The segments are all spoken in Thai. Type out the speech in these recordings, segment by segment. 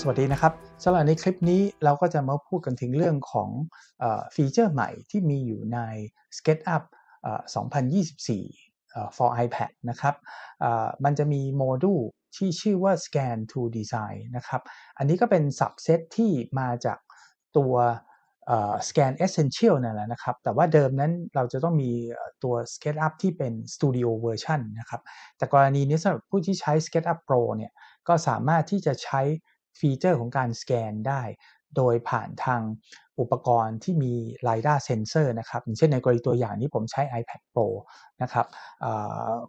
สวัสดีนะครับสำหรับในคลิปนี้เราก็จะมาพูดกันถึงเรื่องของฟีเจอร์ใหม่ที่มีอยู่ใน SketchUp 2024 for iPad นะครับมันจะมีโมดูลที่ชื่อว่า Scan to Design นะครับ อันนี้ก็เป็น subset ที่มาจากตัว Scan Essential นั่นแหละนะครับ แต่ว่าเดิมนั้นเราจะต้องมีตัว SketchUp ที่เป็น Studio Version นะครับ แต่กรณีนี้สำหรับผู้ที่ใช้ SketchUp Pro เนี่ยก็สามารถที่จะใช้ฟีเจอร์ของการสแกนได้โดยผ่านทางอุปกรณ์ที่มี LiDAR sensor นะครับอย่างเช่นในกรณีตัวอย่างนี้ผมใช้ iPad Pro นะครับ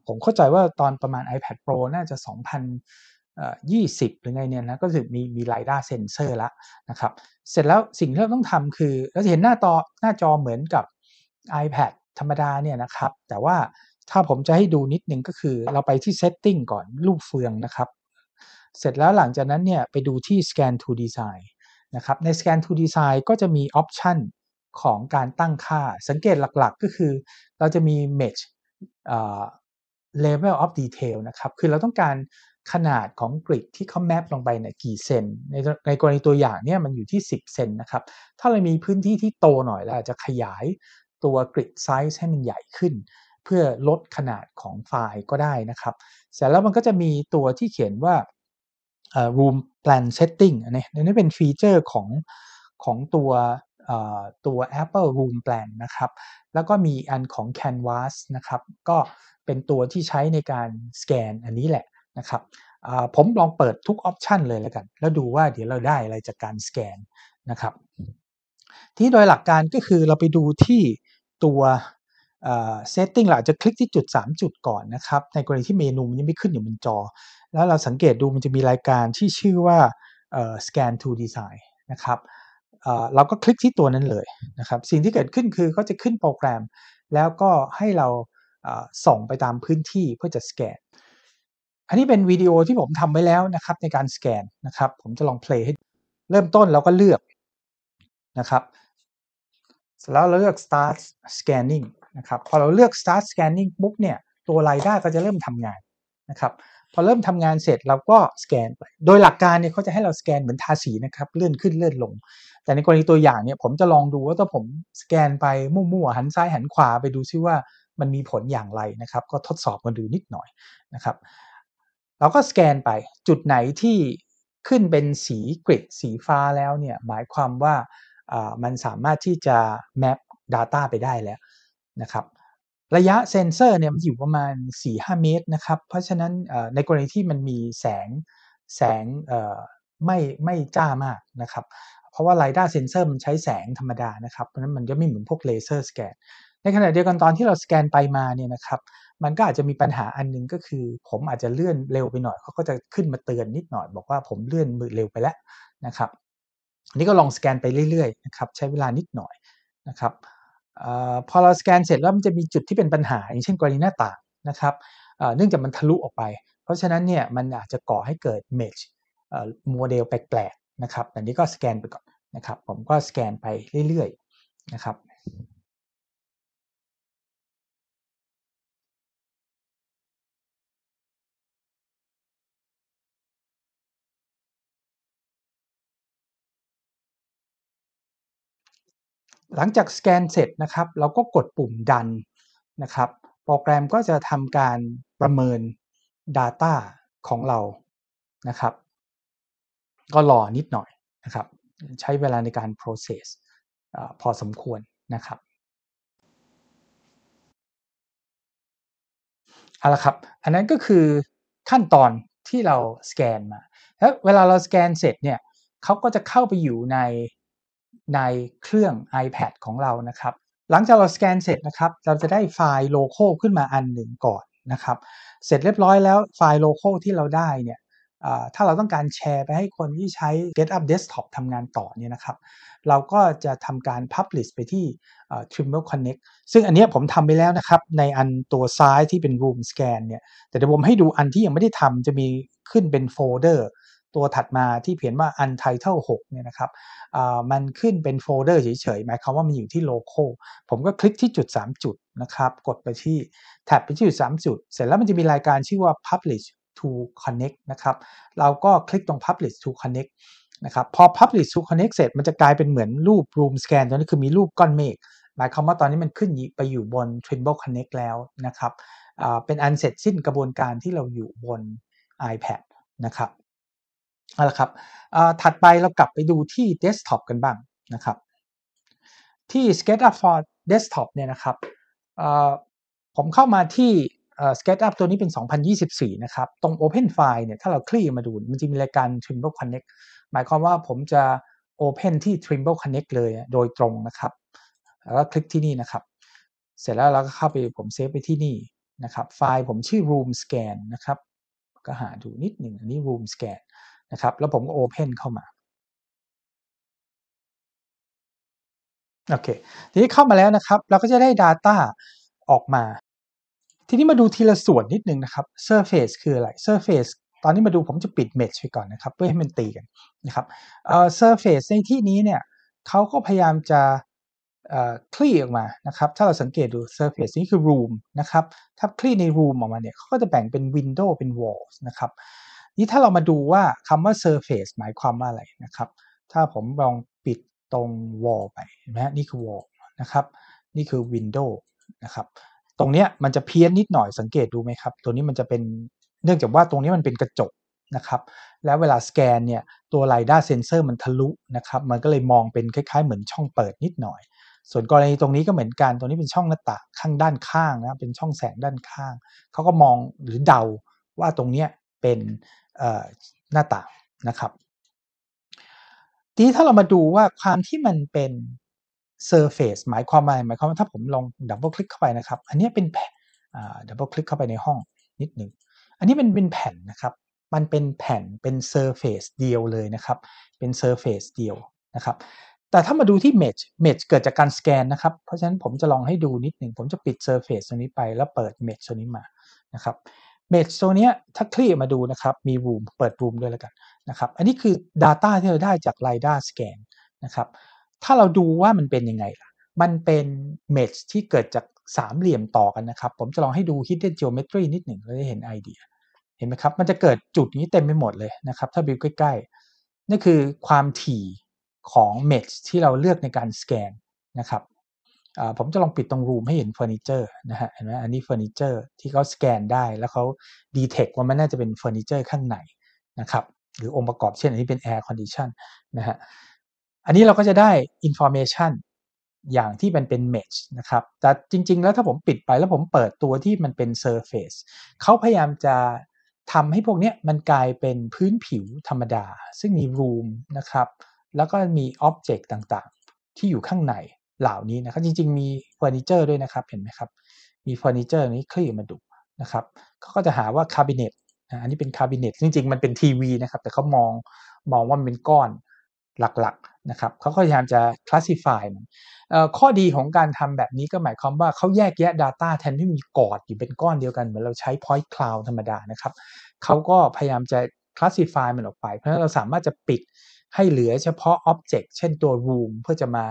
ผมเข้าใจว่าตอนประมาณ iPad Pro น่าจะ 2020 หรือไงเนี่ยนะก็คือมีมี LiDAR sensor ์ละนะครับเสร็จแล้วสิ่งที่เราต้องทำคือ เราจะเห็นหน้าตอหน้าจอเหมือนกับ iPad ธรรมดาเนี่ยนะครับ แต่ว่าถ้าผมจะให้ดูนิดนึงก็คือเราไปที่ setting ก่อนรูปเฟืองนะครับเสร็จแล้วหลังจากนั้นเนี่ยไปดูที่ scan to design นะครับ ใน scan to design ก็จะมีออปชันของการตั้งค่า สังเกตหลักๆ ก็คือ เราจะมี match level of detail นะครับ คือเราต้องการขนาดของกริดที่เขาแมปลงไปเนี่ยกี่เซนในในกรณีตัวอย่างเนี่ยมันอยู่ที่ 10 เซนนะครับ ถ้าเรามีพื้นที่ที่โตหน่อยเราจะขยายตัวกริดไซส์ให้มันใหญ่ขึ้น เพื่อลดขนาดของไฟล์ก็ได้นะครับ เสร็จแล้วมันก็จะมีตัวที่เขียนว่า room plan setting อันนี้อันนี้เป็นฟีเจอร์ของของตัวตัว Apple Room Plan นะครับแล้วก็มีอันของ Canvas นะครับก็เป็นตัวที่ใช้ในการสแกนอันนี้แหละนะครับผมลองเปิดทุกออปชันเลยแล้วกัน แล้วดูว่าเดี๋ยวเราได้อะไรจากการสแกนนะครับที่โดยหลักการก็คือเราไปดูที่ตัวเซตติ้งเราจะคลิกที่จุด 3 จุดก่อนนะครับในกรณีที่เมนูมันยังไม่ขึ้นอยู่บนจอแล้วเราสังเกตดูมันจะมีรายการที่ชื่อว่า scan to design นะครับเราก็คลิกที่ตัวนั้นเลยนะครับ สิ่งที่เกิดขึ้นคือเขาจะขึ้นโปรแกรม แล้วก็ให้เราส่งไปตามพื้นที่เพื่อจะสแกน อันนี้เป็นวิดีโอที่ผมทำไว้แล้วนะครับในการสแกนนะครับ ผมจะลองเพลย์ให้เริ่มต้นเราก็เลือกนะครับ แล้วเราเลือก start scanning นะครับ พอเราเลือก start scanning ปุ๊บเนี่ยตัวรายได้ก็จะเริ่มทำงานนะครับพอเริ่มทำงานเสร็จ เราก็สแกนไป โดยหลักการเนี่ยเขาจะให้เราสแกนเหมือนทาสีนะครับเลื่อนขึ้นเลื่อนลง แต่ในกรณีตัวอย่างเนี่ยผมจะลองดูว่าถ้าผมสแกนไปมั่วๆหันซ้ายหันขวาไปดูซิว่ามันมีผลอย่างไรนะครับ ก็ทดสอบกันดูนิดหน่อยนะครับเราก็สแกนไปจุดไหนที่ขึ้นเป็นสีกริดสีฟ้าแล้วเนี่ยหมายความว่ามันสามารถที่จะแมป Data ไปได้แล้วนะครับระยะเซนเซอร์เนี่ยมันอยู่ประมาณ 4-5 เมตรนะครับ เพราะฉะนั้นในกรณีที่มันมีแสงแสงไม่ไม่จ้ามากนะครับ เพราะว่าไรด้าเซนเซอร์มันใช้แสงธรรมดานะครับเพราะนั้นมันจะไม่เหมือนพวกเลเซอร์สแกนในขณะเดียวกันตอนที่เราสแกนไปมาเนี่ยนะครับ มันก็อาจจะมีปัญหาอันนึงก็คือ ผมอาจจะเลื่อนเร็วไปหน่อยเขาก็จะขึ้นมาเตือนนิดหน่อย บอกว่าผมเลื่อนมือเร็วไปแล้วนะครับอันนี้ก็ลองสแกนไปเรื่อยๆนะครับใช้เวลานิดหน่อยนะครับพอเราสแกนเสร็จ แล้วมันจะมีจุดที่เป็นปัญหา อย่างเช่นกรณีหน้าต่างนะครับเนื่องจากมันทะลุออกไป เพราะฉะนั้นเนี่ยมันอาจจะก่อให้เกิดเมจโมเดลแปลกๆนะครับอันนี้ก็สแกนไปก่อนนะครับผมก็สแกนไปเรื่อยๆนะครับหลังจากสแกนเสร็จนะครับเราก็กดปุ่มดันนะครับ โปรแกรมก็จะทำการประเมิน Data ของเรานะครับก็รอนิดหน่อยนะครับ ใช้เวลาในการ process พอสมควรนะครับเอาละครับ อันนั้นก็คือขั้นตอนที่เราสแกนมา แล้วเวลาเราสแกนเสร็จเนี่ยเขาก็จะเข้าไปอยู่ในในเครื่อง iPad ของเรานะครับ หลังจากเราสแกนเสร็จนะครับ เราจะได้ไฟล์โลโก้ขึ้นมาอันหนึ่งก่อนนะครับ เสร็จเรียบร้อยแล้วไฟล์โลโก้ที่เราได้เนี่ยถ้าเราต้องการแชร์ไปให้คนที่ใช้ g e t u p Desktop ทำงานต่อเนี่ยนะครับ เราก็จะทำการ Publish ไปที่ Trimble Connect ซึ่งอันนี้ผมทำไปแล้วนะครับ ในอันตัวซ้ายที่เป็น Room Scan เนี่ย แต่เดี๋ยวผมให้ดูอันที่ยังไม่ได้ทำจะมีขึ้นเป็นโฟลเดอร์ตัวถัดมาที่เขียนว่า untitled 6 เนี่ยนะครับ มันขึ้นเป็นโฟลเดอร์เฉยๆ หมายความว่ามันอยู่ที่โลโก้ผมก็คลิกที่จุด 3 จุดนะครับ กดไปที่แท็บไปที่จุด3จุด เสร็จแล้วมันจะมีรายการชื่อว่า publish to connect นะครับ เราก็คลิกตรง publish to connect นะครับ พอ publish to connect เสร็จมันจะกลายเป็นเหมือนรูป room scan ตอนนี้คือมีรูปก้อนเมฆ หมายความว่าตอนนี้มันขึ้นไปอยู่บน Trimble Connect แล้วนะครับ เป็นอันเสร็จสิ้นกระบวนการที่เราอยู่บน iPad นะครับเอาละครับถัดไปเรากลับไปดูที่ Desktop กันบ้างนะครับ ที่ SketchUp for Desktop เนี่ยนะครับ ผมเข้ามาที่ SketchUp ตัวนี้เป็น 2024 นะครับ ตรง Open File เนี่ย ถ้าเราคลี่มาดู มันจะมีรายการ Trimble Connect หมายความว่าผมจะ Open ที่ Trimble Connect เลยโดยตรงนะครับ แล้วคลิกที่นี่นะครับ เสร็จแล้วเราก็เข้าไป ผมเซฟไปที่นี่นะครับ ไฟล์ผมชื่อ Room Scan นะครับ ก็หาดูนิดหนึ่ง อันนี้ Room Scan นะครับแล้วผมก็โอเพนเข้ามา โอเค ทีนี้เข้ามาแล้วนะครับ เราก็จะได้ Data ออกมา ทีนี้มาดูทีละส่วนนิดนึงนะครับ Surface คืออะไร Surface ตอนนี้มาดูผมจะปิดเมชไปก่อนนะครับ เพื่อให้มันตีกันนะครับเอ่อ Surface ในที่นี้เนี่ยเขาก็พยายามจะคลี่ออกมานะครับ ถ้าเราสังเกตดู Surface นี้คือ Room นะครับ ถ้าคลี่ใน Room ออกมาเนี่ยเขาก็จะแบ่งเป็น Window เป็น Walls นะครับนี่ถ้าเรามาดูว่าคำว่า surface หมายความว่าอะไรนะครับ ถ้าผมลองปิดตรง wall ไปเห็นไหมนี่คือ wall นะครับ นี่คือ window นะครับ ตรงเนี้ยมันจะเพี้ยนนิดหน่อยสังเกตดูไหมครับ ตัวนี้มันจะเป็นเนื่องจากว่าตรงนี้มันเป็นกระจกนะครับ แล้วเวลาสแกนเนี่ย ตัวไรด้าเซนเซอร์มันทะลุนะครับ มันก็เลยมองเป็นคล้ายๆเหมือนช่องเปิดนิดหน่อย ส่วนกรณีตรงนี้ก็เหมือนกันตรงนี้เป็นช่องหน้าต่างข้างด้านข้างนะเป็นช่องแสงด้านข้าง เขาก็มองหรือเดาว่าตรงเนี้ยเป็นหน้าต่างนะครับ ทีนี้ถ้าเรามาดูว่าความที่มันเป็น Surface หมายความว่าหมายความว่าถ้าผมลองดับเบิลคลิกเข้าไปนะครับ อันนี้เป็นแผ่นดับเบิลคลิกเข้าไปในห้องนิดหนึ่งอันนี้ป็นเป็นแผ่นนะครับ มันเป็นแผ่นเป็น Surface เดียวเลยนะครับ เป็น Surface เดียวนะครับ แต่ถ้ามาดูที่ Mesh Mesh เกิดจากการสแกนนะครับ เพราะฉะนั้นผมจะลองให้ดูนิดหนึ่ง ผมจะปิด Surface ตัวนี้ไปแล้วเปิด Mesh ตัวนี้มานะครับเมกโซเนี้ยถ้าคลี่มาดูนะครับมีบูมเปิดบูมด้วยแล้วกันนะครับอันนี้คือ Data ที่เราได้จาก l i d a r Scan นะครับถ้าเราดูว่ามันเป็นยังไงล่ะ มันเป็นเมทที่เกิดจากสามเหลี่ยมต่อกันนะครับ ผมจะลองให้ดู Hidden Geometry นิดหนึ่งเราจะเห็นไอเดียเห็นไหมครับ มันจะเกิดจุดนี้เต็มไปหมดเลยนะครับ ถ้าบิวใกล้ๆนั่นคือความถี่ของเมทที่เราเลือกในการสแกนนะครับผมจะลองปิดตรงรูมให้เห็นเฟอร์นิเจอร์นะฮะเห็นไหมอันนี้เฟอร์นิเจอร์ที่เขาสแกนได้ แล้วเขาดีเทคว่ามันน่าจะเป็นเฟอร์นิเจอร์ข้างในนะครับหรือองค์ประกอบเช่นอันนี้เป็นแอร์คอนดิชันนะฮะอันนี้เราก็จะได้อินโฟเมชันอย่างที่มันเป็นเมชนะครับแต่จริงๆแล้วถ้าผมปิดไปแล้วผมเปิดตัวที่มันเป็นเซอร์เฟซเขาพยายามจะทำให้พวกนี้มันกลายเป็นพื้นผิวธรรมดา ซึ่งมีรูมนะครับแล้วก็มีออ็บเจกต์ต่างๆ ที่อยู่ข้างในเหล่านี้นะครับจริง ๆมีเฟอร์นิเจอร์ด้วยนะครับ เห็นไหมครับ มีเฟอร์นิเจอร์นี้คลี่มาดูนะครับเขาก็จะหาว่าคาบิเนตอันนี้เป็นคาบิเนตจริง ๆ มันเป็นทีวีนะครับแต่เขามองมองว่ามันเป็นก้อนหลักๆนะครับเขาพยายามจะคลาสสิฟายมันข้อดีของการทำแบบนี้ก็หมายความว่าเขาแยกแยะ Data แทนที่มีกอดอยู่เป็นก้อนเดียวกันเหมือนเราใช้ Point Cloud ธรรมดานะครับเขาก็พยายามจะคลาสสิฟายมันออกไปเพราะเราสามารถจะปิดให้เหลือเฉพาะ Object เช่นตัว Room เพื่อจะมา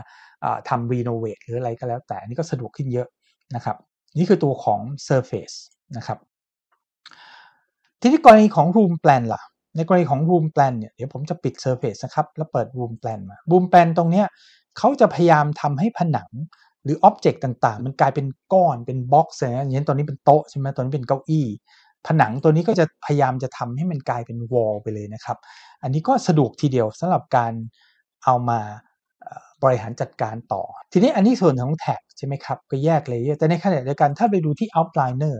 ทำรีโนเวทหรืออะไรก็แล้ว แต่นี่ก็สะดวกขึ้นเยอะนะครับนี่คือตัวของ Surface นะครับทีนี้กรณีของ Room Plan ล่ะในกรณีของ Room Plan เนี่ยเดี๋ยวผมจะปิด Surface นะครับแล้วเปิด Room Plan มา Room Plan ตรงเนี้ยเขาจะพยายามทำให้ผนังหรืออ็อบเจกต์ต่างๆมันกลายเป็นก้อนเป็นบ็อกซ์อะไรอย่างเงี้ยตอนนี้เป็นโต๊ะใช่ไหมตอนนี้เป็นเก้าอี้ ผนังตัวนี้ก็จะพยายามจะทำให้มันกลายเป็นวอลไปเลยนะครับ อันนี้ก็สะดวกทีเดียวสำหรับการเอามาบริหารจัดการต่อ ทีนี้อันนี้ส่วนของแท็กใช่ไหมครับ ก็แยกเลเยอร์แต่ในขณะเดียวกันถ้าไปดูที่ outliner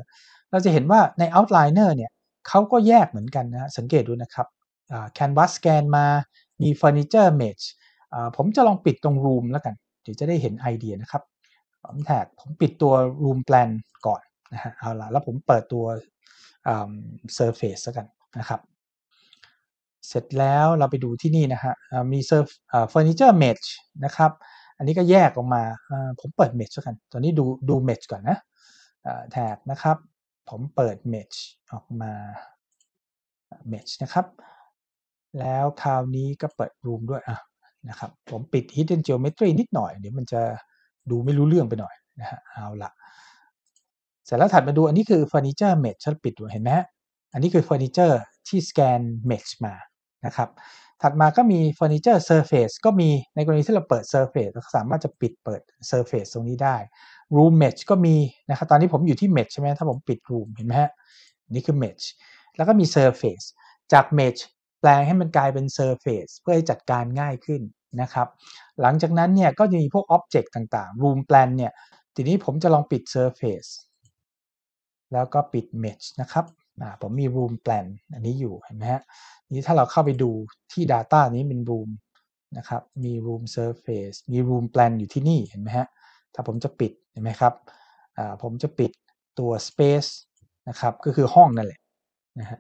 เราจะเห็นว่าใน outliner เนี่ยเขาก็แยกเหมือนกันนะ สังเกตดูนะครับแคนวาสแกนมา มีเฟอร์นิเจอร์เมจผมจะลองปิดตรงรูมแล้วกัน เดี๋ยวจะได้เห็นไอเดียนะครับผมแท็กผมปิดตัว Room Plan ก่อนนะฮะเอาละแล้วผมเปิดตัว Surface แล้วกันนะครับเสร็จแล้วเราไปดูที่นี่นะฮะมีเซิร์ฟเฟอร์นิเจอร์เมชนะครับ อันนี้ก็แยกออกมาผมเปิดเมชกันตอนนี้ดูดูเมชก่อนนะแท็กนะครับ ผมเปิดเมชออกมาเมชนะครับ แล้วคราวนี้ก็เปิดรูมด้วยะนะครับผมปิด Hidden Geometry นิดหน่อย เดี๋ยวมันจะดูไม่รู้เรื่องไปหน่อยนะฮะเอาละเสร็จแล้วถัดมาดูอันนี้คือเฟอร์นิเจอร์เมชฉันปิดดูเห็นไหมฮะอันนี้คือเฟอร์นิเจอร์ที่สแกนเมชมานะครับ ถัดมาก็มีเฟอร์นิเจอร์เซอร์เฟซก็มีในกรณีที่เราเปิดเซอร์เฟซเราสามารถจะปิดเปิดเซอร์เฟซตรงนี้ได้รูมเมชก็มีนะครับตอนนี้ผมอยู่ที่เมชใช่ไหมถ้าผมปิดรูมเห็นไหมฮะนี่คือเมชแล้วก็มีเซอร์เฟซจากเมชแปลงให้มันกลายเป็นเซอร์เฟซเพื่อให้จัดการง่ายขึ้นนะครับ หลังจากนั้นเนี่ยก็จะมีพวกอ็อบเจกต์ต่างๆรูมแปลนเนี่ยทีนี้ผมจะลองปิดเซอร์เฟซแล้วก็ปิดเมชนะครับผมมี room plan อันนี้อยู่เห็นไหมฮะนี้ถ้าเราเข้าไปดูที่ data นี้เป็น room นะครับมี room surface มี room plan อยู่ที่นี่เห็นไหมฮะถ้าผมจะปิดเห็นไหมครับผมจะปิดตัว space นะครับก็คือห้องนั่นแหละนะฮะ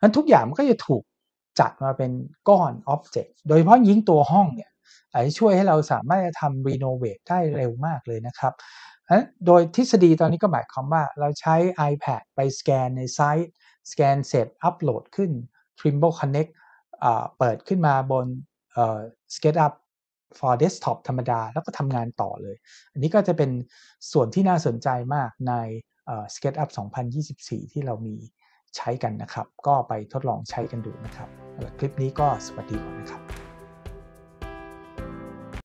งั้นทุกอย่างมันก็จะถูกจัดมาเป็นก้อน object โดยเฉพาะยิ่งตัวห้องเนี่ยอาจจะช่วยให้เราสามารถจะทำ renovate ได้เร็วมากเลยนะครับโดยทฤษฎีตอนนี้ก็หมายความว่าเราใช้ iPad ไปสแกนในไซต์ สแกนเสร็จ อัปโหลดขึ้น Trimble Connect เปิดขึ้นมาบน SketchUp for desktop ธรรมดาแล้วก็ทำงานต่อเลย อันนี้ก็จะเป็นส่วนที่น่าสนใจมากใน SketchUp 2024 ที่เรามีใช้กันนะครับ ก็ไปทดลองใช้กันดูนะครับคลิปนี้ก็สวัสดีก่อนนะครับ